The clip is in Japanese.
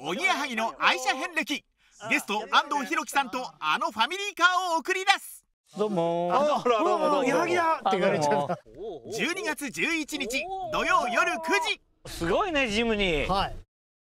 おぎやはぎの愛車遍歴ゲスト安藤弘樹さんとあのファミリーカーを送り出すどうもあらららら矢作だって言われちゃっう12月11日土曜夜9時すごいねジムニー、はい